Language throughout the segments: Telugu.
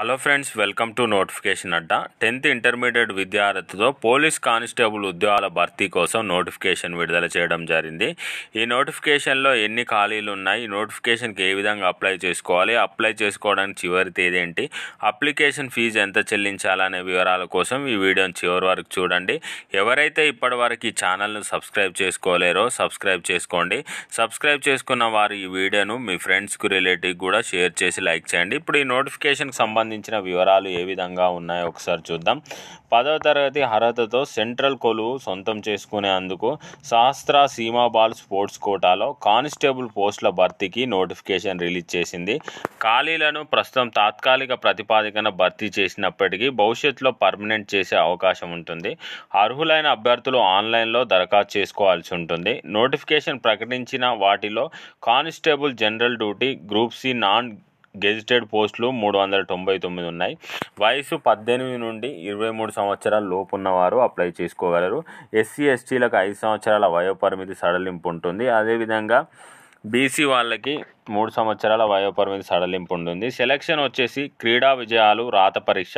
hello friends welcome to notification Adda tenth intermediate విద్యార్థితో పోలీస్ కానిస్టేబుల్ ఉద్యోగాల భర్తీ కోసం నోటిఫికేషన్ విడుదల చేయడం జరిగింది ఈ నోటిఫికేషన్లో ఎన్ని ఖాళీలు ఉన్నాయి ఈ నోటిఫికేషన్కి ఏ విధంగా అప్లై చేసుకోవాలి అప్లై చేసుకోవడానికి చివరి తేదీ ఏంటి అప్లికేషన్ ఫీజు ఎంత చెల్లించాలనే వివరాల కోసం ఈ వీడియోని చివరి వరకు చూడండి ఎవరైతే ఇప్పటివరకు ఈ ఛానల్ను సబ్స్క్రైబ్ చేసుకోలేరో సబ్స్క్రైబ్ చేసుకోండి సబ్స్క్రైబ్ చేసుకున్న వారు ఈ వీడియోను మీ ఫ్రెండ్స్కు రిలేటివ్ కూడా షేర్ చేసి లైక్ చేయండి ఇప్పుడు ఈ నోటిఫికేషన్కి సంబంధించి సంబంధించిన వివరాలు ఏ విధంగా ఉన్నాయో ఒకసారి చూద్దాం పదవ తరగతి అర్హతతో సెంట్రల్ కొలువు సొంతం చేసుకునేందుకు సహస్ర సీమాబాల్ స్పోర్ట్స్ కోటాలో కానిస్టేబుల్ పోస్టుల భర్తీకి నోటిఫికేషన్ రిలీజ్ చేసింది ఖాళీలను ప్రస్తుతం తాత్కాలిక ప్రతిపాదికన భర్తీ చేసినప్పటికీ భవిష్యత్తులో పర్మనెంట్ చేసే అవకాశం ఉంటుంది అర్హులైన అభ్యర్థులు ఆన్లైన్లో దరఖాస్తు చేసుకోవాల్సి ఉంటుంది నోటిఫికేషన్ ప్రకటించిన వాటిలో constable general duty group C non gazetted పోస్టులు మూడు వందల తొంభై తొమ్మిది ఉన్నాయి వయసు పద్దెనిమిది నుండి ఇరవై మూడు సంవత్సరాల లోపు ఉన్నవారు అప్లై చేసుకోగలరు ఎస్సీ ఎస్టీలకు ఐదు సంవత్సరాల వయోపరిమితి సడలింపు ఉంటుంది అదేవిధంగా బీసీ వాళ్ళకి మూడు సంవత్సరాల వయోపరిమితి సడలింపు ఉంటుంది సెలక్షన్ వచ్చేసి క్రీడా విజయాలు రాత పరీక్ష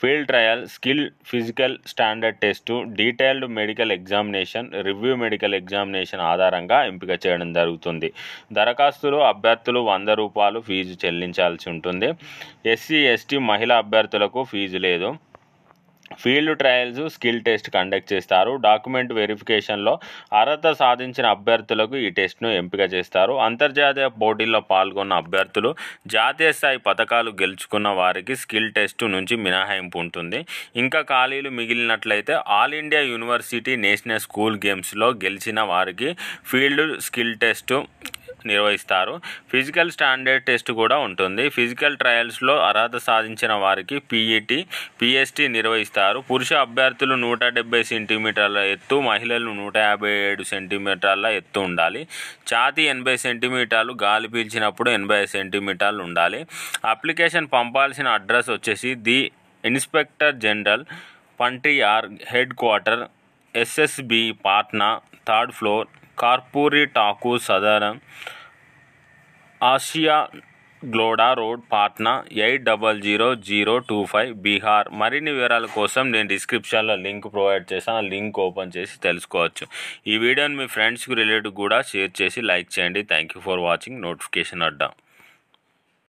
field trial skill physical standard test detailed medical examination review medical examination ఆధారంగా ఎంపిక చేయడం జరుగుతుంది దరఖాస్తులు అభ్యర్థులు వంద రూపాయలు ఫీజు చెల్లించాల్సి ఉంటుంది ఎస్సీ ఎస్టీ మహిళా అభ్యర్థులకు ఫీజు లేదు field trials skill test conduct చేస్తారు డాక్యుమెంట్ వెరిఫికేషన్లో అర్హత సాధించిన అభ్యర్థులకు ఈ టెస్ట్ను ఎంపిక చేస్తారు అంతర్జాతీయ పోటీల్లో పాల్గొన్న అభ్యర్థులు జాతీయ స్థాయి పథకాలు గెలుచుకున్న వారికి స్కిల్ టెస్ట్ నుంచి మినహాయింపు ఉంటుంది ఇంకా ఖాళీలు మిగిలినట్లయితే all India university national school గేమ్స్లో గెలిచిన వారికి ఫీల్డ్ స్కిల్ టెస్ట్ నిర్వహిస్తారు ఫిజికల్ స్టాండర్డ్ టెస్ట్ కూడా ఉంటుంది ఫిజికల్ ట్రయల్స్లో అర్హత సాధించిన వారికి పీఈటీ పిఎస్టీ నిర్వహిస్తారు పురుష అభ్యర్థులు నూట డెబ్బై సెంటీమీటర్ల ఎత్తు మహిళలు నూట యాభై ఏడు సెంటీమీటర్ల ఎత్తు ఉండాలి ఛాతీ ఎనభై సెంటీమీటర్లు గాలి పీల్చినప్పుడు ఎనభై సెంటీమీటర్లు ఉండాలి అప్లికేషన్ పంపాల్సిన అడ్రస్ వచ్చేసి the inspector general frontier head quarter SSB Patna third floor కార్పొరేటాకు సదరం ఆసియా గ్లోడా road Patna eight double zero zero two five Bihar మరిన్ని వివరాల కోసం నేను డిస్క్రిప్షన్లో లింక్ ప్రొవైడ్ చేశాను ఆ లింక్ ఓపెన్ చేసి తెలుసుకోవచ్చు ఈ వీడియోని మీ ఫ్రెండ్స్కి రిలేటివ్ కూడా షేర్ చేసి లైక్ చేయండి thank you for watching notification Adda